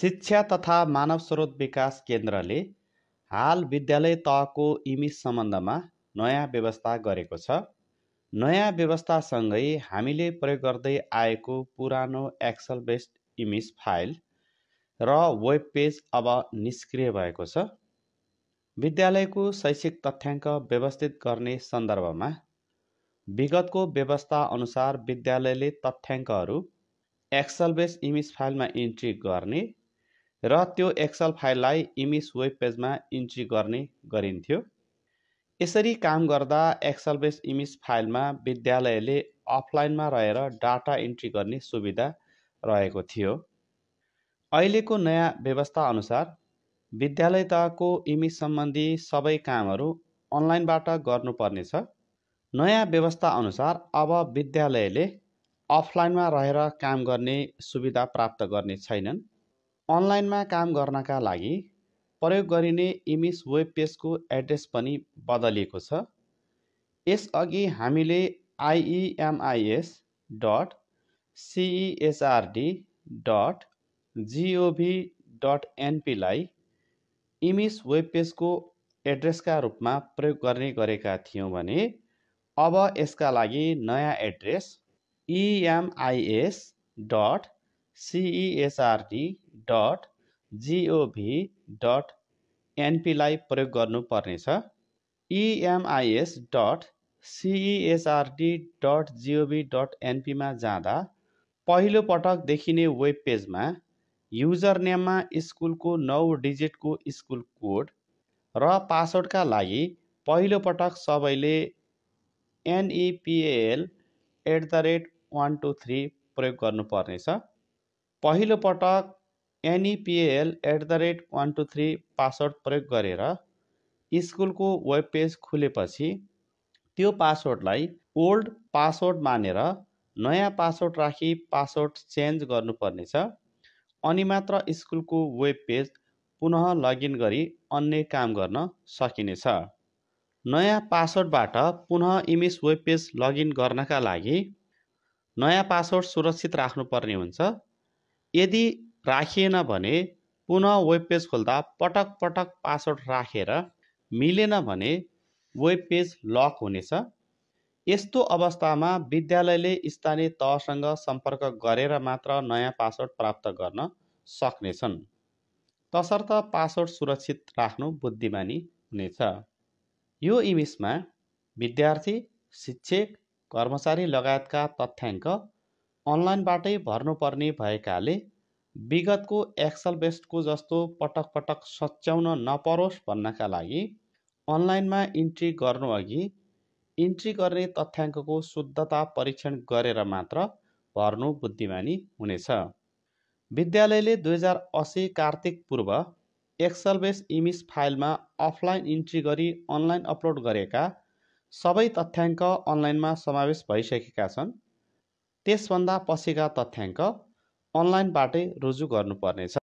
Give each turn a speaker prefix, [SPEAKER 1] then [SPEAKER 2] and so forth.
[SPEAKER 1] शिक्षा तथा मानव स्रोत विकास केन्द्रले हाल विद्यालय तहको इमिज सम्बन्धमा नयाँ व्यवस्था गरेको छ नयाँ व्यवस्थासँगै हामीले प्रयोग गर्दै आएको पुरानो एक्सल बेस्ड इमिज फाइल र वेब पेज अब निष्क्रिय भएको छ विद्यालयको शैक्षिक तथ्याङ्क व्यवस्थित गर्ने सन्दर्भमा विगतको व्यवस्था अनुसार विद्यालयले तथ्याङ्कहरू एक्सल बेस इमेज फाइलमा इन्ट्री गर्ने र त्यो एक्सल फाइललाई इमिस वेब पेजमा इन्ट्री गर्ने गरिन्थ्यो यसरी काम गर्दा एक्सल बेस इमिस फाइलमा विद्यालयले अफलाइनमा रहेर डाटा इन्ट्री गर्ने सुविधा रहेको थियो अहिलेको नयाँ व्यवस्था अनुसार विद्यालय तहको इमिस सम्बन्धी सबै कामहरू अनलाइनबाट गर्नुपर्नेछ नयाँ व्यवस्था अनुसार अब विद्यालयले अफलाइनमा रहेर काम गर्ने सुविधा प्राप्त गर्ने छैनन् अनलाइनमा काम गर्नका लागि प्रयोग गरिने इमिस वेब पेजको एड्रेस पनि बदलिएको छ यसअघि हामीले IEMIS dot CESRD dot GOV dot एनपीलाई इमेज वेब पेजको एड्रेसका रूपमा प्रयोग गर्ने गरेका थियौँ भने अब यसका लागि नयाँ address EMIS dot CESRD dot GOV dot एनपीलाई प्रयोग गर्नुपर्नेछ EMIS dot CESRD dot GOV dot एनपीमा जाँदा पहिलो पटक देखिने वेब पेजमा युजर नेममा स्कुलको नौ डिजिटको स्कुल कोड र पासवर्डका लागि पहिलो पटक सबैले NEPL at the rate one two three प्रयोग गर्नुपर्नेछ पहिलो पटक NEPL at the rate one two three password प्रयोग गरेर स्कुलको वेब पेज खुलेपछि त्यो पासवर्डलाई ओल्ड पासवर्ड मानेर नयाँ पासवर्ड राखी पासवर्ड चेन्ज गर्नुपर्नेछ अनि मात्र स्कुलको वेब पेज पुनः लगइन गरी अन्य काम गर्न सकिनेछ नयाँ पासवर्डबाट पुनः इमेज वेब पेज लगइन गर्नका लागि नयाँ पासवर्ड सुरक्षित राख्नुपर्ने हुन्छ यदि राखिएन भने पुनः वेब पेज खोल्दा पटक पटक पासवर्ड राखेर मिलेन भने वेब पेज लक हुनेछ यस्तो अवस्थामा विद्यालयले स्थानीय तहसँग सम्पर्क गरेर मात्र नयाँ पासवर्ड प्राप्त गर्न सक्नेछन् तसर्थ पासवर्ड सुरक्षित राख्नु बुद्धिमानी हुनेछ यो इमेजमा विद्यार्थी शिक्षक कर्मचारी लगायतका तथ्याङ्क अनलाइनबाटै भर्नुपर्ने भएकाले विगतको एक्सल बेस्टको जस्तो पटक पटक सच्याउन नपरोस् भन्नका लागि अनलाइनमा इन्ट्री गर्नु गर्नुअघि इन्ट्री गर्ने तथ्याङ्कको शुद्धता परीक्षण गरेर मात्र भर्नु बुद्धिमानी हुनेछ विद्यालयले दुई हजार असी कार्तिक पूर्व एक्सल बेस इमिज फाइलमा अफलाइन इन्ट्री गरी अनलाइन अपलोड गरेका सबै तथ्याङ्क अनलाइनमा समावेश भइसकेका छन् त्यसभन्दा पछिका तथ्याङ्क अनलाइनबाटै रुजु गर्नुपर्नेछ